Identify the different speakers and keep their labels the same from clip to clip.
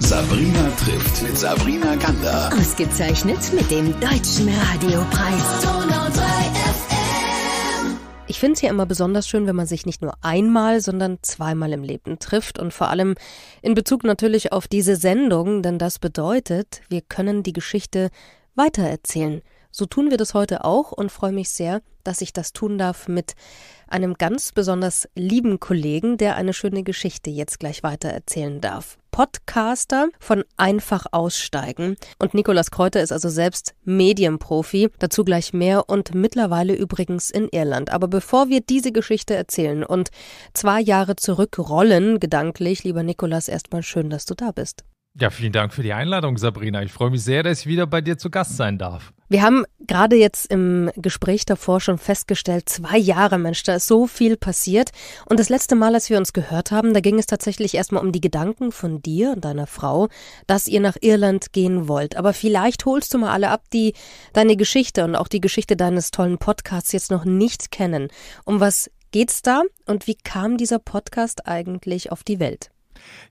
Speaker 1: Sabrina trifft mit Sabrina Gander. Ausgezeichnet mit dem Deutschen Radiopreis. Donau 3 FM. Ich finde es ja immer besonders schön, wenn man sich nicht nur einmal, sondern zweimal im Leben trifft und vor allem in Bezug natürlich auf diese Sendung, denn das bedeutet, wir können die Geschichte weitererzählen. So tun wir das heute auch und freue mich sehr, dass ich das tun darf mit einem ganz besonders lieben Kollegen, der eine schöne Geschichte jetzt gleich weiter erzählen darf. Podcaster von Einfach aussteigen. Und Nikolas Kräuter ist also selbst Medienprofi, dazu gleich mehr und mittlerweile übrigens in Irland. Aber bevor wir diese Geschichte erzählen und zwei Jahre zurückrollen, gedanklich, lieber Nikolas, erstmal schön, dass du da bist.
Speaker 2: Ja, vielen Dank für die Einladung, Sabrina. Ich freue mich sehr, dass ich wieder bei dir zu Gast sein darf.
Speaker 1: Wir haben gerade jetzt im Gespräch davor schon festgestellt, zwei Jahre, Mensch, da ist so viel passiert. Und das letzte Mal, als wir uns gehört haben, da ging es tatsächlich erstmal um die Gedanken von dir und deiner Frau, dass ihr nach Irland gehen wollt. Aber vielleicht holst du mal alle ab, die deine Geschichte und auch die Geschichte deines tollen Podcasts jetzt noch nicht kennen. Um was geht's da und wie kam dieser Podcast eigentlich auf die Welt?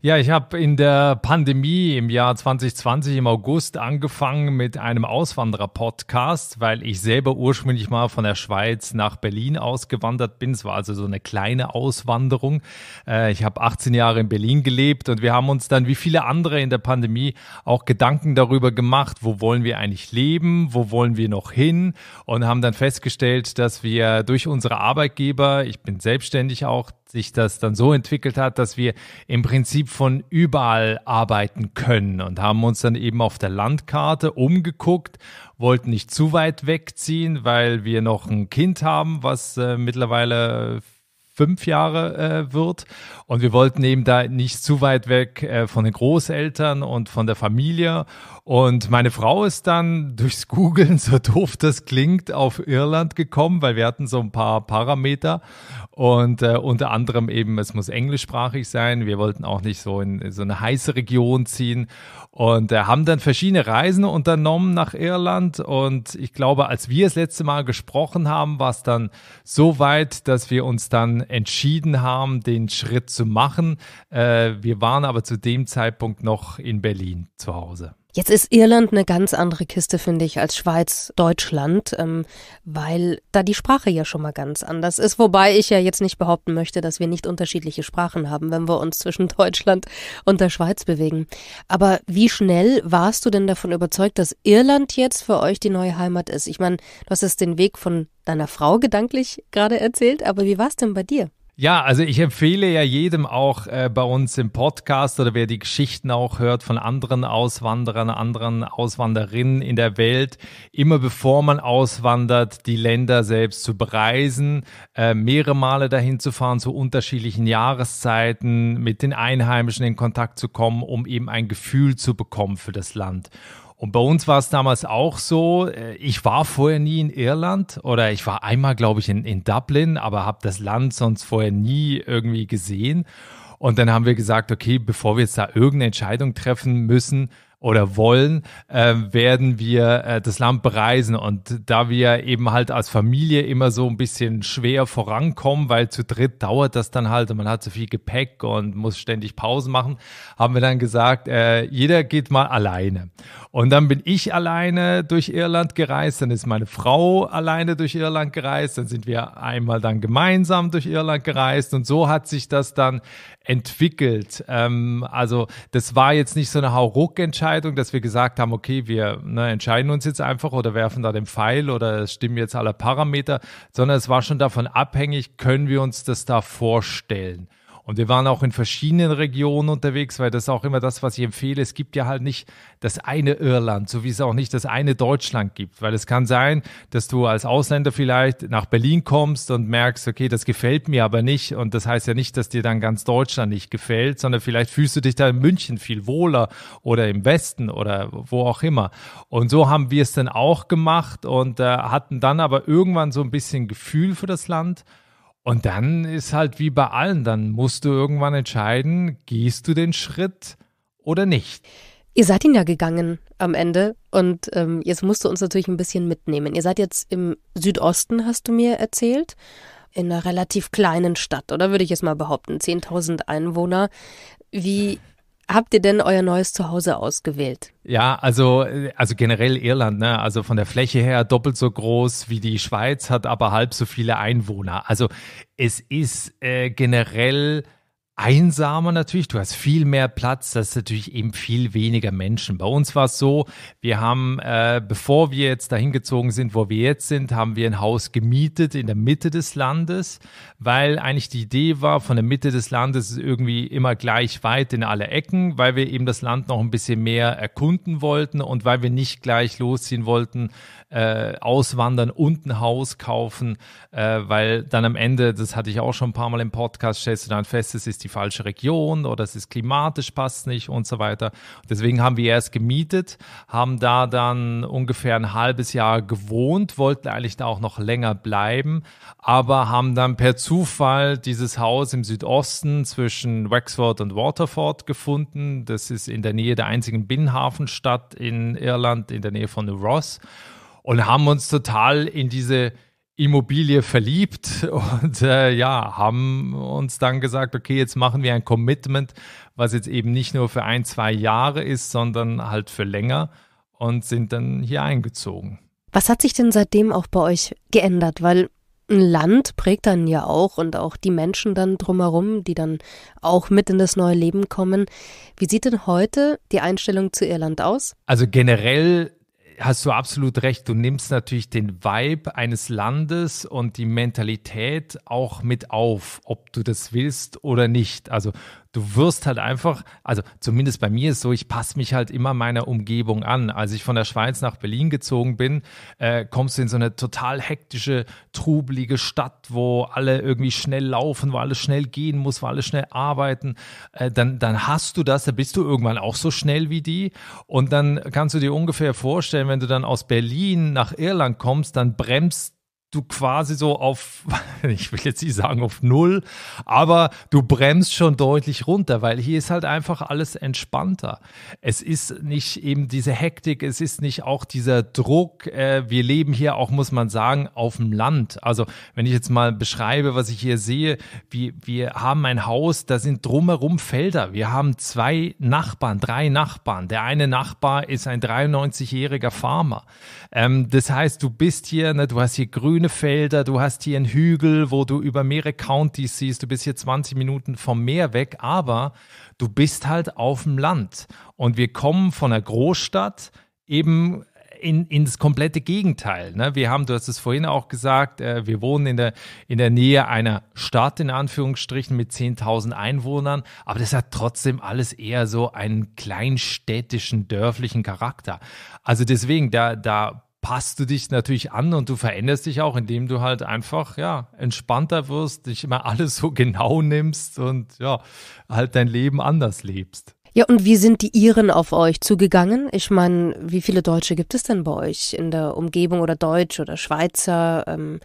Speaker 2: Ja, ich habe in der Pandemie im Jahr 2020 im August angefangen mit einem Auswanderer-Podcast, weil ich selber ursprünglich mal von der Schweiz nach Berlin ausgewandert bin. Es war also so eine kleine Auswanderung. Äh, ich habe 18 Jahre in Berlin gelebt und wir haben uns dann, wie viele andere in der Pandemie, auch Gedanken darüber gemacht, wo wollen wir eigentlich leben, wo wollen wir noch hin und haben dann festgestellt, dass wir durch unsere Arbeitgeber, ich bin selbstständig auch, sich das dann so entwickelt hat, dass wir im Prinzip von überall arbeiten können und haben uns dann eben auf der Landkarte umgeguckt, wollten nicht zu weit wegziehen, weil wir noch ein Kind haben, was äh, mittlerweile fünf Jahre äh, wird. Und wir wollten eben da nicht zu weit weg äh, von den Großeltern und von der Familie. Und meine Frau ist dann durchs Googeln, so doof das klingt, auf Irland gekommen, weil wir hatten so ein paar Parameter. Und äh, unter anderem eben, es muss englischsprachig sein. Wir wollten auch nicht so in so eine heiße Region ziehen. Und äh, haben dann verschiedene Reisen unternommen nach Irland. Und ich glaube, als wir das letzte Mal gesprochen haben, war es dann so weit, dass wir uns dann entschieden haben, den Schritt zu machen. Äh, wir waren aber zu dem Zeitpunkt noch in Berlin zu Hause.
Speaker 1: Jetzt ist Irland eine ganz andere Kiste, finde ich, als Schweiz, Deutschland, ähm, weil da die Sprache ja schon mal ganz anders ist. Wobei ich ja jetzt nicht behaupten möchte, dass wir nicht unterschiedliche Sprachen haben, wenn wir uns zwischen Deutschland und der Schweiz bewegen. Aber wie schnell warst du denn davon überzeugt, dass Irland jetzt für euch die neue Heimat ist? Ich meine, du hast jetzt den Weg von deiner Frau gedanklich gerade erzählt, aber wie war es denn bei dir?
Speaker 2: Ja, also ich empfehle ja jedem auch äh, bei uns im Podcast oder wer die Geschichten auch hört von anderen Auswanderern, anderen Auswanderinnen in der Welt, immer bevor man auswandert, die Länder selbst zu bereisen, äh, mehrere Male dahin zu fahren zu unterschiedlichen Jahreszeiten, mit den Einheimischen in Kontakt zu kommen, um eben ein Gefühl zu bekommen für das Land. Und bei uns war es damals auch so, äh, ich war vorher nie in Irland oder ich war einmal, glaube ich, in, in Dublin, aber habe das Land sonst vorher nie irgendwie gesehen. Und dann haben wir gesagt, okay, bevor wir jetzt da irgendeine Entscheidung treffen müssen, oder wollen, äh, werden wir äh, das Land bereisen. Und da wir eben halt als Familie immer so ein bisschen schwer vorankommen, weil zu dritt dauert das dann halt und man hat so viel Gepäck und muss ständig Pausen machen, haben wir dann gesagt, äh, jeder geht mal alleine. Und dann bin ich alleine durch Irland gereist, dann ist meine Frau alleine durch Irland gereist, dann sind wir einmal dann gemeinsam durch Irland gereist und so hat sich das dann entwickelt. Ähm, also das war jetzt nicht so eine Hauruck-Entscheidung, Entscheidung, dass wir gesagt haben, okay, wir ne, entscheiden uns jetzt einfach oder werfen da den Pfeil oder stimmen jetzt alle Parameter, sondern es war schon davon abhängig, können wir uns das da vorstellen. Und wir waren auch in verschiedenen Regionen unterwegs, weil das ist auch immer das, was ich empfehle. Es gibt ja halt nicht das eine Irland, so wie es auch nicht das eine Deutschland gibt, weil es kann sein, dass du als Ausländer vielleicht nach Berlin kommst und merkst, okay, das gefällt mir aber nicht. Und das heißt ja nicht, dass dir dann ganz Deutschland nicht gefällt, sondern vielleicht fühlst du dich da in München viel wohler oder im Westen oder wo auch immer. Und so haben wir es dann auch gemacht und äh, hatten dann aber irgendwann so ein bisschen Gefühl für das Land. Und dann ist halt wie bei allen, dann musst du irgendwann entscheiden, gehst du den Schritt oder nicht.
Speaker 1: Ihr seid ihn ja gegangen am Ende und ähm, jetzt musst du uns natürlich ein bisschen mitnehmen. Ihr seid jetzt im Südosten, hast du mir erzählt, in einer relativ kleinen Stadt, oder würde ich jetzt mal behaupten, 10.000 Einwohner. Wie habt ihr denn euer neues Zuhause ausgewählt?
Speaker 2: Ja, also, also generell Irland, ne? also von der Fläche her doppelt so groß wie die Schweiz, hat aber halb so viele Einwohner. Also es ist äh, generell einsamer natürlich. Du hast viel mehr Platz. Das ist natürlich eben viel weniger Menschen. Bei uns war es so, wir haben, äh, bevor wir jetzt dahin gezogen sind, wo wir jetzt sind, haben wir ein Haus gemietet in der Mitte des Landes, weil eigentlich die Idee war, von der Mitte des Landes ist irgendwie immer gleich weit in alle Ecken, weil wir eben das Land noch ein bisschen mehr erkunden wollten und weil wir nicht gleich losziehen wollten, äh, auswandern und ein Haus kaufen, äh, weil dann am Ende, das hatte ich auch schon ein paar Mal im Podcast, stellst du dann fest, es ist die falsche Region oder es ist klimatisch, passt nicht und so weiter. Deswegen haben wir erst gemietet, haben da dann ungefähr ein halbes Jahr gewohnt, wollten eigentlich da auch noch länger bleiben, aber haben dann per Zufall dieses Haus im Südosten zwischen Wexford und Waterford gefunden. Das ist in der Nähe der einzigen Binnenhafenstadt in Irland, in der Nähe von Ross und haben uns total in diese Immobilie verliebt und äh, ja, haben uns dann gesagt, okay, jetzt machen wir ein Commitment, was jetzt eben nicht nur für ein, zwei Jahre ist, sondern halt für länger und sind dann hier eingezogen.
Speaker 1: Was hat sich denn seitdem auch bei euch geändert? Weil ein Land prägt dann ja auch und auch die Menschen dann drumherum, die dann auch mit in das neue Leben kommen. Wie sieht denn heute die Einstellung zu Irland aus?
Speaker 2: Also generell hast du absolut recht. Du nimmst natürlich den Vibe eines Landes und die Mentalität auch mit auf, ob du das willst oder nicht. Also du wirst halt einfach, also zumindest bei mir ist so, ich passe mich halt immer meiner Umgebung an. Als ich von der Schweiz nach Berlin gezogen bin, äh, kommst du in so eine total hektische, trubelige Stadt, wo alle irgendwie schnell laufen, wo alles schnell gehen muss, wo alle schnell arbeiten. Äh, dann, dann hast du das, da bist du irgendwann auch so schnell wie die. Und dann kannst du dir ungefähr vorstellen, wenn du dann aus Berlin nach Irland kommst, dann bremst du quasi so auf, ich will jetzt nicht sagen auf Null, aber du bremst schon deutlich runter, weil hier ist halt einfach alles entspannter. Es ist nicht eben diese Hektik, es ist nicht auch dieser Druck. Äh, wir leben hier auch, muss man sagen, auf dem Land. Also wenn ich jetzt mal beschreibe, was ich hier sehe, wie, wir haben ein Haus, da sind drumherum Felder. Wir haben zwei Nachbarn, drei Nachbarn. Der eine Nachbar ist ein 93-jähriger Farmer. Ähm, das heißt, du bist hier, ne, du hast hier grüne grüne Felder, du hast hier einen Hügel, wo du über mehrere Countys siehst, du bist hier 20 Minuten vom Meer weg, aber du bist halt auf dem Land. Und wir kommen von einer Großstadt eben in, ins komplette Gegenteil. Ne? Wir haben, du hast es vorhin auch gesagt, äh, wir wohnen in der, in der Nähe einer Stadt, in Anführungsstrichen, mit 10.000 Einwohnern, aber das hat trotzdem alles eher so einen kleinstädtischen, dörflichen Charakter. Also deswegen, da, da passt du dich natürlich an und du veränderst dich auch, indem du halt einfach ja entspannter wirst, dich immer alles so genau nimmst und ja, halt dein Leben anders lebst.
Speaker 1: Ja, und wie sind die Iren auf euch zugegangen? Ich meine, wie viele Deutsche gibt es denn bei euch in der Umgebung oder Deutsch oder Schweizer? Ähm,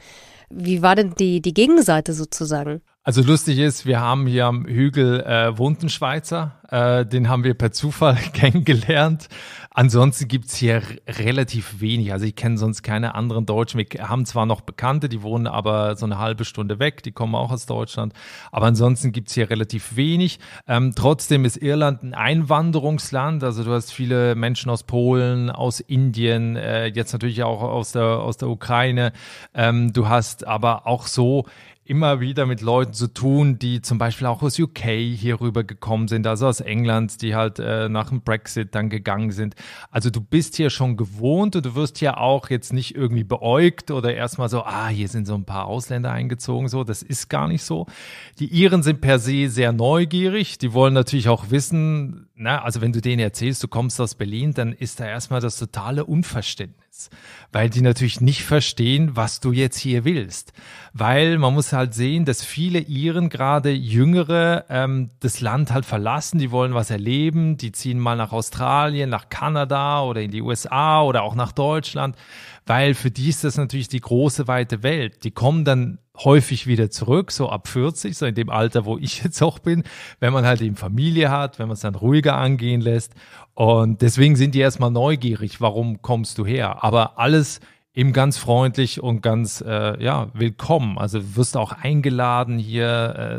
Speaker 1: wie war denn die, die Gegenseite sozusagen?
Speaker 2: Also lustig ist, wir haben hier am Hügel äh, wohnt ein Schweizer, äh, den haben wir per Zufall kennengelernt. Ansonsten gibt es hier relativ wenig. Also ich kenne sonst keine anderen Deutschen. Wir haben zwar noch Bekannte, die wohnen aber so eine halbe Stunde weg, die kommen auch aus Deutschland. Aber ansonsten gibt es hier relativ wenig. Ähm, trotzdem ist Irland ein Einwanderungsland. Also du hast viele Menschen aus Polen, aus Indien, äh, jetzt natürlich auch aus der, aus der Ukraine. Ähm, du hast aber auch so immer wieder mit Leuten zu tun, die zum Beispiel auch aus UK hier rüber gekommen sind, also aus England, die halt äh, nach dem Brexit dann gegangen sind. Also du bist hier schon gewohnt und du wirst hier auch jetzt nicht irgendwie beäugt oder erstmal so, ah, hier sind so ein paar Ausländer eingezogen, so, das ist gar nicht so. Die Iren sind per se sehr neugierig, die wollen natürlich auch wissen, na, also wenn du denen erzählst, du kommst aus Berlin, dann ist da erstmal das totale Unverständnis, weil die natürlich nicht verstehen, was du jetzt hier willst. Weil man muss halt sehen, dass viele Iren, gerade Jüngere, ähm, das Land halt verlassen, die wollen was erleben, die ziehen mal nach Australien, nach Kanada oder in die USA oder auch nach Deutschland, weil für die ist das natürlich die große, weite Welt. Die kommen dann häufig wieder zurück, so ab 40, so in dem Alter, wo ich jetzt auch bin, wenn man halt eben Familie hat, wenn man es dann ruhiger angehen lässt. Und deswegen sind die erstmal neugierig, warum kommst du her? Aber alles eben ganz freundlich und ganz äh, ja willkommen. Also wirst auch eingeladen hier.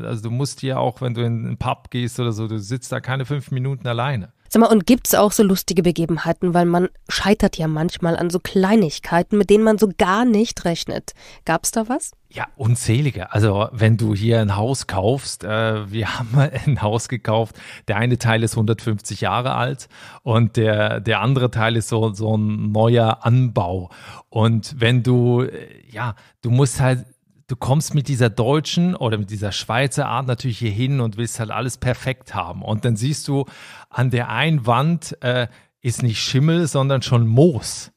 Speaker 2: Äh, also du musst hier auch, wenn du in einen Pub gehst oder so, du sitzt da keine fünf Minuten alleine.
Speaker 1: Sag mal, und gibt es auch so lustige Begebenheiten, weil man scheitert ja manchmal an so Kleinigkeiten, mit denen man so gar nicht rechnet. Gab es da was?
Speaker 2: Ja, unzählige. Also wenn du hier ein Haus kaufst, äh, wir haben ein Haus gekauft, der eine Teil ist 150 Jahre alt und der, der andere Teil ist so, so ein neuer Anbau. Und wenn du, äh, ja, du musst halt du kommst mit dieser deutschen oder mit dieser Schweizer Art natürlich hier hin und willst halt alles perfekt haben. Und dann siehst du, an der einen Wand äh, ist nicht Schimmel, sondern schon Moos.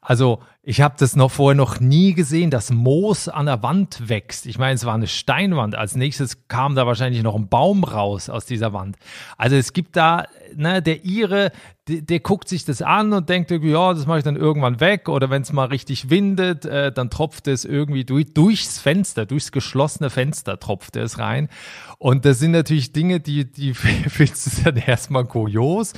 Speaker 2: Also ich habe das noch vorher noch nie gesehen, dass Moos an der Wand wächst. Ich meine, es war eine Steinwand. Als nächstes kam da wahrscheinlich noch ein Baum raus aus dieser Wand. Also es gibt da, ne, der Ire, der, der, guckt sich das an und denkt, ja, das mache ich dann irgendwann weg. Oder wenn es mal richtig windet, äh, dann tropft es irgendwie durch, durchs Fenster, durchs geschlossene Fenster tropft es rein. Und das sind natürlich Dinge, die, die findest du dann erstmal kurios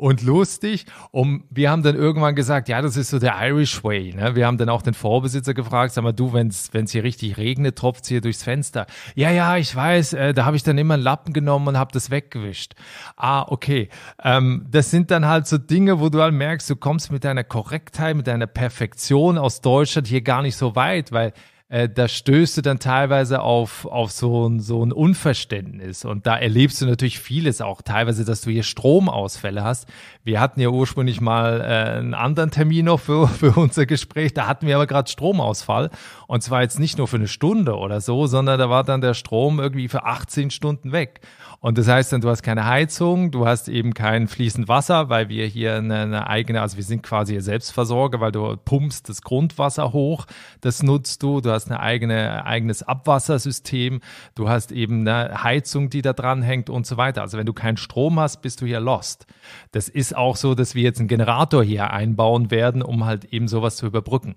Speaker 2: und lustig. Und wir haben dann irgendwann gesagt, ja, das ist so der Irish Way. Ne? Wir haben dann auch den Vorbesitzer gefragt, sag mal, du, wenn es hier richtig regnet, tropft hier durchs Fenster. Ja, ja, ich weiß, äh, da habe ich dann immer einen Lappen genommen und habe das weggewischt. Ah, okay. Ähm, das sind dann halt so Dinge, wo du halt merkst, du kommst mit deiner Korrektheit, mit deiner Perfektion aus Deutschland hier gar nicht so weit, weil äh, da stößt du dann teilweise auf, auf so, ein, so ein Unverständnis. Und da erlebst du natürlich vieles auch. Teilweise, dass du hier Stromausfälle hast. Wir hatten ja ursprünglich mal äh, einen anderen Termin noch für, für unser Gespräch. Da hatten wir aber gerade Stromausfall. Und zwar jetzt nicht nur für eine Stunde oder so, sondern da war dann der Strom irgendwie für 18 Stunden weg. Und das heißt dann, du hast keine Heizung, du hast eben kein fließend Wasser, weil wir hier eine, eine eigene, also wir sind quasi Selbstversorger, weil du pumpst das Grundwasser hoch, das nutzt du, du hast ein eigene, eigenes Abwassersystem, du hast eben eine Heizung, die da dran hängt und so weiter. Also wenn du keinen Strom hast, bist du hier lost. Das ist auch so, dass wir jetzt einen Generator hier einbauen werden, um halt eben sowas zu überbrücken.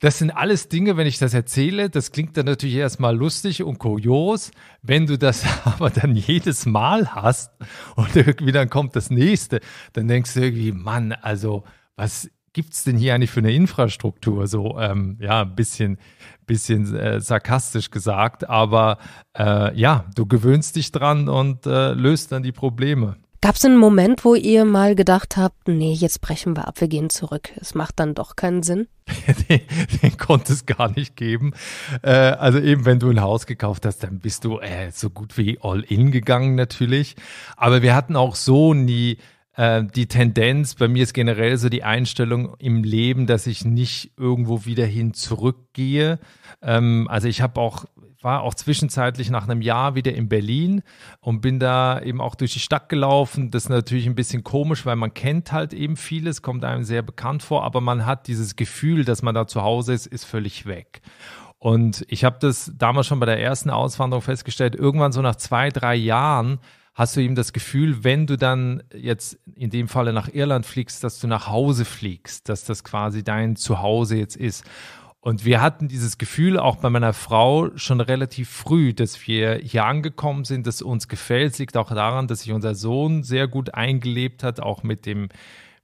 Speaker 2: Das sind alles Dinge, wenn ich das erzähle, das klingt dann natürlich erstmal lustig und kurios. Wenn du das aber dann jedes Mal hast und irgendwie dann kommt das nächste, dann denkst du irgendwie, Mann, also was gibt es denn hier eigentlich für eine Infrastruktur? So, ähm, ja, ein bisschen, bisschen äh, sarkastisch gesagt, aber äh, ja, du gewöhnst dich dran und äh, löst dann die Probleme.
Speaker 1: Gab es einen Moment, wo ihr mal gedacht habt, nee, jetzt brechen wir ab, wir gehen zurück. Es macht dann doch keinen Sinn?
Speaker 2: den, den konnte es gar nicht geben. Äh, also eben, wenn du ein Haus gekauft hast, dann bist du äh, so gut wie all in gegangen natürlich. Aber wir hatten auch so nie äh, die Tendenz, bei mir ist generell so die Einstellung im Leben, dass ich nicht irgendwo wieder hin zurückgehe. Ähm, also ich habe auch war auch zwischenzeitlich nach einem Jahr wieder in Berlin und bin da eben auch durch die Stadt gelaufen. Das ist natürlich ein bisschen komisch, weil man kennt halt eben vieles, kommt einem sehr bekannt vor, aber man hat dieses Gefühl, dass man da zu Hause ist, ist völlig weg. Und ich habe das damals schon bei der ersten Auswanderung festgestellt, irgendwann so nach zwei, drei Jahren hast du eben das Gefühl, wenn du dann jetzt in dem Falle nach Irland fliegst, dass du nach Hause fliegst, dass das quasi dein Zuhause jetzt ist. Und wir hatten dieses Gefühl auch bei meiner Frau schon relativ früh, dass wir hier angekommen sind, dass uns gefällt. Es liegt auch daran, dass sich unser Sohn sehr gut eingelebt hat, auch mit dem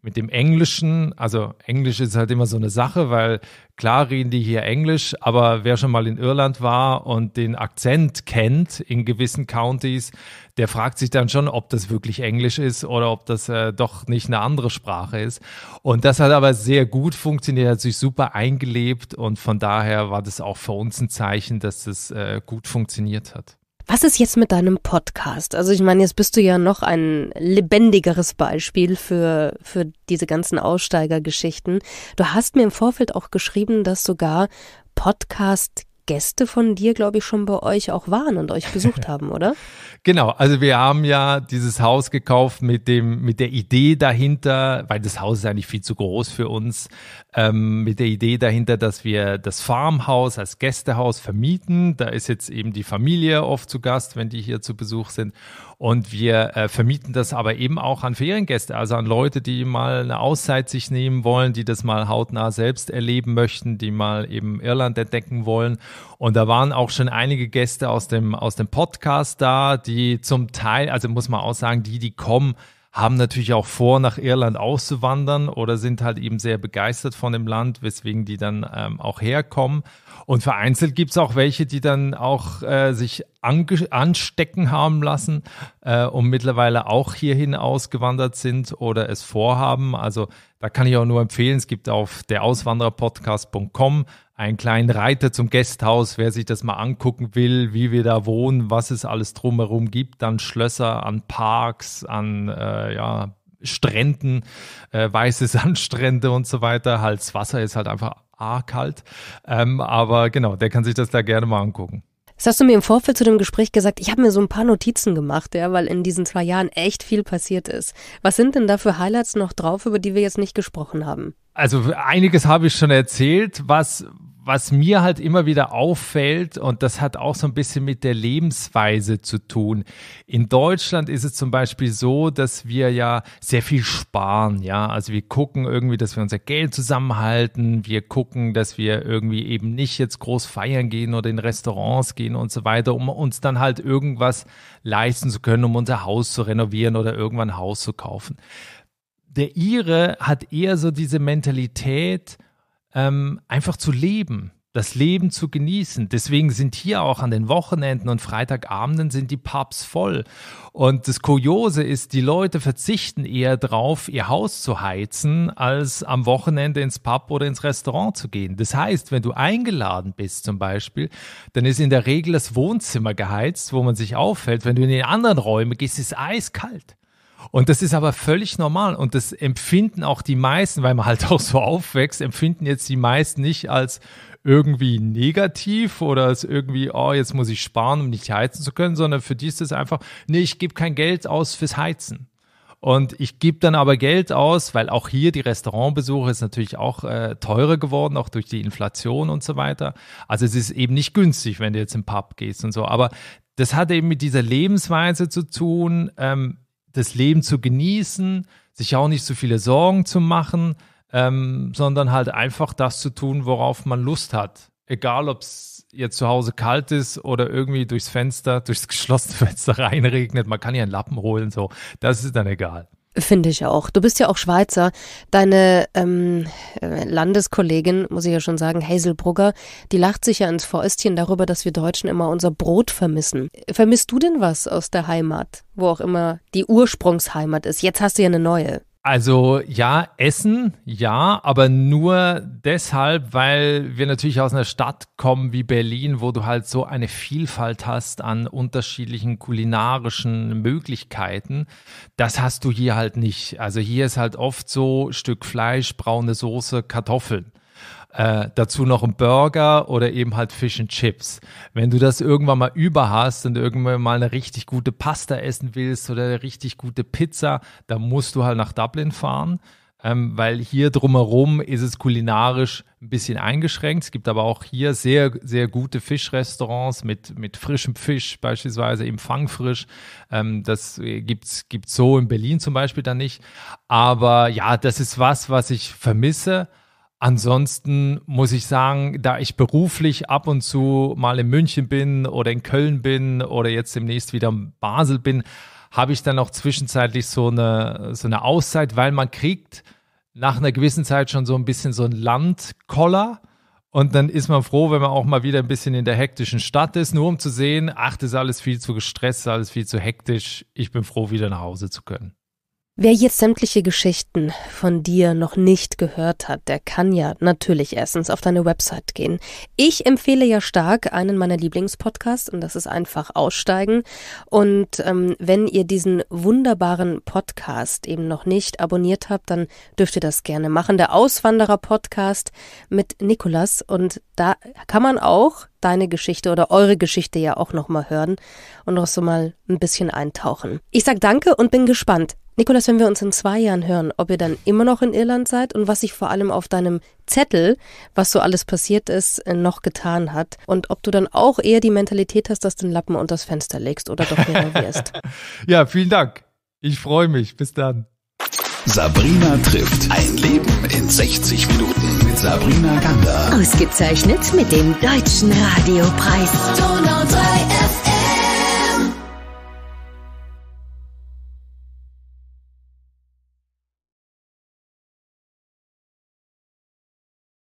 Speaker 2: mit dem Englischen, also Englisch ist halt immer so eine Sache, weil klar reden die hier Englisch, aber wer schon mal in Irland war und den Akzent kennt in gewissen Countys, der fragt sich dann schon, ob das wirklich Englisch ist oder ob das äh, doch nicht eine andere Sprache ist. Und das hat aber sehr gut funktioniert, hat sich super eingelebt und von daher war das auch für uns ein Zeichen, dass das äh, gut funktioniert hat.
Speaker 1: Was ist jetzt mit deinem Podcast? Also ich meine, jetzt bist du ja noch ein lebendigeres Beispiel für, für diese ganzen Aussteigergeschichten. Du hast mir im Vorfeld auch geschrieben, dass sogar Podcast Gäste von dir, glaube ich, schon bei euch auch waren und euch besucht haben, oder?
Speaker 2: Genau, also wir haben ja dieses Haus gekauft mit dem, mit der Idee dahinter, weil das Haus ist eigentlich viel zu groß für uns, ähm, mit der Idee dahinter, dass wir das Farmhaus als Gästehaus vermieten. Da ist jetzt eben die Familie oft zu Gast, wenn die hier zu Besuch sind. Und wir äh, vermieten das aber eben auch an Feriengäste, also an Leute, die mal eine Auszeit sich nehmen wollen, die das mal hautnah selbst erleben möchten, die mal eben Irland entdecken wollen. Und da waren auch schon einige Gäste aus dem, aus dem Podcast da, die zum Teil, also muss man auch sagen, die, die kommen, haben natürlich auch vor, nach Irland auszuwandern oder sind halt eben sehr begeistert von dem Land, weswegen die dann ähm, auch herkommen. Und vereinzelt gibt es auch welche, die dann auch äh, sich anstecken haben lassen äh, und mittlerweile auch hierhin ausgewandert sind oder es vorhaben. Also da kann ich auch nur empfehlen, es gibt auf derauswandererpodcast.com einen kleinen Reiter zum Gasthaus, wer sich das mal angucken will, wie wir da wohnen, was es alles drumherum gibt, an Schlösser, an Parks, an äh, ja, Stränden, äh, weiße Sandstrände und so weiter. Halt, das Wasser ist halt einfach arg kalt. Ähm, aber genau, der kann sich das da gerne mal angucken.
Speaker 1: Das hast du mir im Vorfeld zu dem Gespräch gesagt. Ich habe mir so ein paar Notizen gemacht, ja, weil in diesen zwei Jahren echt viel passiert ist. Was sind denn da für Highlights noch drauf, über die wir jetzt nicht gesprochen haben?
Speaker 2: Also einiges habe ich schon erzählt. Was, was mir halt immer wieder auffällt, und das hat auch so ein bisschen mit der Lebensweise zu tun. In Deutschland ist es zum Beispiel so, dass wir ja sehr viel sparen, ja. Also wir gucken irgendwie, dass wir unser Geld zusammenhalten. Wir gucken, dass wir irgendwie eben nicht jetzt groß feiern gehen oder in Restaurants gehen und so weiter, um uns dann halt irgendwas leisten zu können, um unser Haus zu renovieren oder irgendwann ein Haus zu kaufen. Der Ire hat eher so diese Mentalität, ähm, einfach zu leben, das Leben zu genießen. Deswegen sind hier auch an den Wochenenden und Freitagabenden sind die Pubs voll. Und das Kuriose ist, die Leute verzichten eher drauf, ihr Haus zu heizen, als am Wochenende ins Pub oder ins Restaurant zu gehen. Das heißt, wenn du eingeladen bist zum Beispiel, dann ist in der Regel das Wohnzimmer geheizt, wo man sich aufhält. Wenn du in die anderen Räume gehst, ist es eiskalt. Und das ist aber völlig normal und das empfinden auch die meisten, weil man halt auch so aufwächst, empfinden jetzt die meisten nicht als irgendwie negativ oder als irgendwie, oh, jetzt muss ich sparen, um nicht heizen zu können, sondern für die ist es einfach, nee, ich gebe kein Geld aus fürs Heizen. Und ich gebe dann aber Geld aus, weil auch hier die Restaurantbesuche ist natürlich auch äh, teurer geworden, auch durch die Inflation und so weiter. Also es ist eben nicht günstig, wenn du jetzt im Pub gehst und so. Aber das hat eben mit dieser Lebensweise zu tun, ähm, das Leben zu genießen, sich auch nicht so viele Sorgen zu machen, ähm, sondern halt einfach das zu tun, worauf man Lust hat. Egal, ob es jetzt zu Hause kalt ist oder irgendwie durchs Fenster, durchs geschlossene Fenster reinregnet, man kann ja einen Lappen holen, so. Das ist dann egal.
Speaker 1: Finde ich auch. Du bist ja auch Schweizer. Deine ähm, Landeskollegin, muss ich ja schon sagen, Hazel Brugger, die lacht sich ja ins Fäustchen darüber, dass wir Deutschen immer unser Brot vermissen. Vermisst du denn was aus der Heimat, wo auch immer die Ursprungsheimat ist? Jetzt hast du ja eine neue.
Speaker 2: Also ja, Essen, ja, aber nur deshalb, weil wir natürlich aus einer Stadt kommen wie Berlin, wo du halt so eine Vielfalt hast an unterschiedlichen kulinarischen Möglichkeiten. Das hast du hier halt nicht. Also hier ist halt oft so Stück Fleisch, braune Soße, Kartoffeln. Äh, dazu noch ein Burger oder eben halt Fish and Chips. Wenn du das irgendwann mal über hast und irgendwann mal eine richtig gute Pasta essen willst oder eine richtig gute Pizza, dann musst du halt nach Dublin fahren. Ähm, weil hier drumherum ist es kulinarisch ein bisschen eingeschränkt. Es gibt aber auch hier sehr, sehr gute Fischrestaurants mit, mit frischem Fisch, beispielsweise eben Fangfrisch. Ähm, das äh, gibt es so in Berlin zum Beispiel dann nicht. Aber ja, das ist was, was ich vermisse. Ansonsten muss ich sagen, da ich beruflich ab und zu mal in München bin oder in Köln bin oder jetzt demnächst wieder in Basel bin, habe ich dann auch zwischenzeitlich so eine, so eine Auszeit, weil man kriegt nach einer gewissen Zeit schon so ein bisschen so ein Landkoller. Und dann ist man froh, wenn man auch mal wieder ein bisschen in der hektischen Stadt ist, nur um zu sehen, ach, das ist alles viel zu gestresst, alles viel zu hektisch. Ich bin froh, wieder nach Hause zu können.
Speaker 1: Wer jetzt sämtliche Geschichten von dir noch nicht gehört hat, der kann ja natürlich erstens auf deine Website gehen. Ich empfehle ja stark einen meiner Lieblingspodcasts und das ist einfach Aussteigen. Und ähm, wenn ihr diesen wunderbaren Podcast eben noch nicht abonniert habt, dann dürft ihr das gerne machen. Der Auswanderer-Podcast mit Nikolas und da kann man auch deine Geschichte oder eure Geschichte ja auch nochmal hören und noch so mal ein bisschen eintauchen. Ich sag danke und bin gespannt Nikolas, wenn wir uns in zwei Jahren hören, ob ihr dann immer noch in Irland seid und was sich vor allem auf deinem Zettel, was so alles passiert ist, noch getan hat und ob du dann auch eher die Mentalität hast, dass du den Lappen unter das Fenster legst oder doch renovierst.
Speaker 2: ja, vielen Dank. Ich freue mich. Bis dann. Sabrina trifft ein Leben in 60 Minuten mit Sabrina Gander.
Speaker 1: Ausgezeichnet mit dem Deutschen Radiopreis. Donau 3